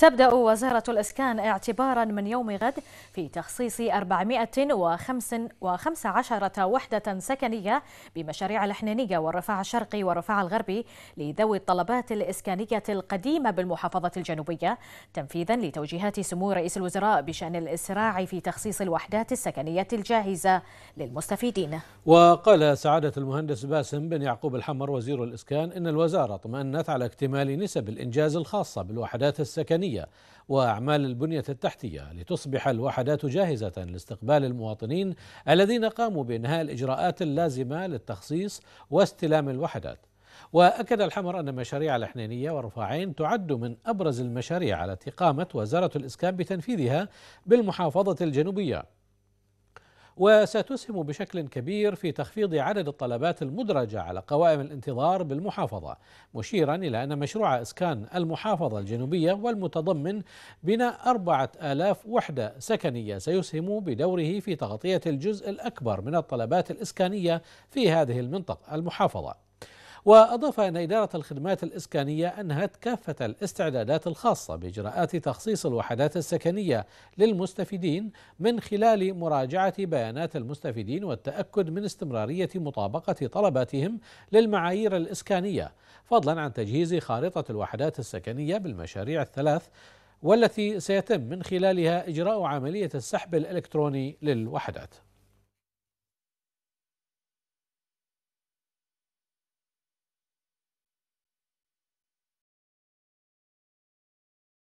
تبدأ وزارة الإسكان اعتبارا من يوم غد في تخصيص 415 وحدة سكنية بمشاريع الحنينية والرفاع الشرقي والرفاع الغربي لذوي الطلبات الإسكانية القديمة بالمحافظة الجنوبية تنفيذا لتوجيهات سمو رئيس الوزراء بشأن الإسراع في تخصيص الوحدات السكنية الجاهزة للمستفيدين وقال سعادة المهندس باسم بن يعقوب الحمر وزير الإسكان إن الوزارة اطمأنت على اكتمال نسب الإنجاز الخاصة بالوحدات السكنية التقنيه واعمال البنيه التحتيه لتصبح الوحدات جاهزه لاستقبال المواطنين الذين قاموا بانهاء الاجراءات اللازمه للتخصيص واستلام الوحدات. واكد الحمر ان مشاريع الحنينيه ورفاعين تعد من ابرز المشاريع التي قامت وزاره الاسكان بتنفيذها بالمحافظه الجنوبيه وستسهم بشكل كبير في تخفيض عدد الطلبات المدرجة على قوائم الانتظار بالمحافظة مشيرا إلى أن مشروع إسكان المحافظة الجنوبية والمتضمن بناء أربعة آلاف وحدة سكنية سيسهم بدوره في تغطية الجزء الأكبر من الطلبات الإسكانية في هذه المنطقة المحافظة وأضاف أن إدارة الخدمات الإسكانية أنهت كافة الاستعدادات الخاصة بإجراءات تخصيص الوحدات السكنية للمستفيدين من خلال مراجعة بيانات المستفيدين والتأكد من استمرارية مطابقة طلباتهم للمعايير الإسكانية فضلا عن تجهيز خارطة الوحدات السكنية بالمشاريع الثلاث والتي سيتم من خلالها إجراء عملية السحب الإلكتروني للوحدات